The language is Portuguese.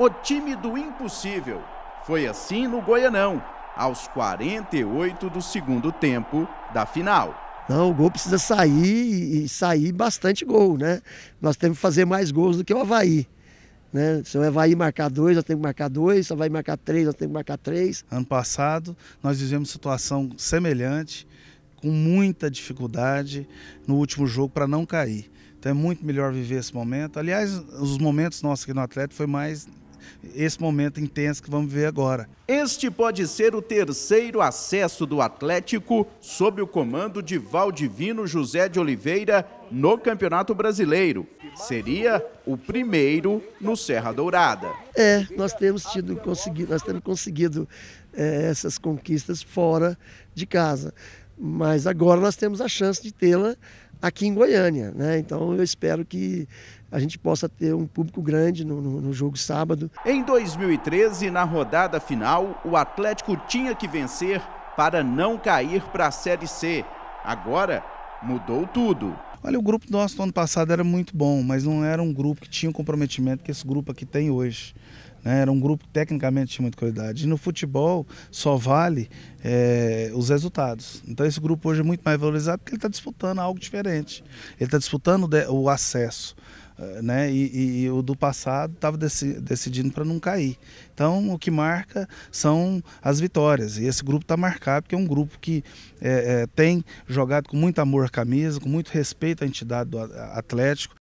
O time do impossível. Foi assim no Goianão, aos 48 do segundo tempo da final. Não, o gol precisa sair e sair bastante gol, né? Nós temos que fazer mais gols do que o Havaí. Né? Se o Havaí marcar dois, nós temos que marcar dois, se o Havaí marcar três, nós temos que marcar três. Ano passado, nós vivemos situação semelhante, com muita dificuldade no último jogo para não cair. Então é muito melhor viver esse momento. Aliás, os momentos nossos aqui no Atlético foi mais esse momento intenso que vamos ver agora. Este pode ser o terceiro acesso do Atlético sob o comando de Valdivino José de Oliveira no Campeonato Brasileiro. Seria o primeiro no Serra Dourada. É, nós temos tido conseguido, nós temos conseguido é, essas conquistas fora de casa, mas agora nós temos a chance de tê-la aqui em Goiânia. Né? Então eu espero que a gente possa ter um público grande no, no, no, jogo sábado. Em 2013, na rodada final, o Atlético tinha que vencer para não cair para a Série C. Agora mudou tudo. Olha, o grupo nosso ano passado era muito bom, mas não era um grupo que tinha o comprometimento que esse grupo aqui tem hoje. Né? Era um grupo que tecnicamente tinha muita qualidade. E no futebol só vale é, os resultados. Então esse grupo hoje é muito mais valorizado porque ele está disputando algo diferente. Ele está disputando o acesso. Eh, né? E, e, o do passado estava decidindo para não cair. Então, o que marca são as vitórias. E esse grupo está marcado porque é um grupo que é, é, tem jogado com muito amor à camisa, com muito respeito à entidade do Atlético,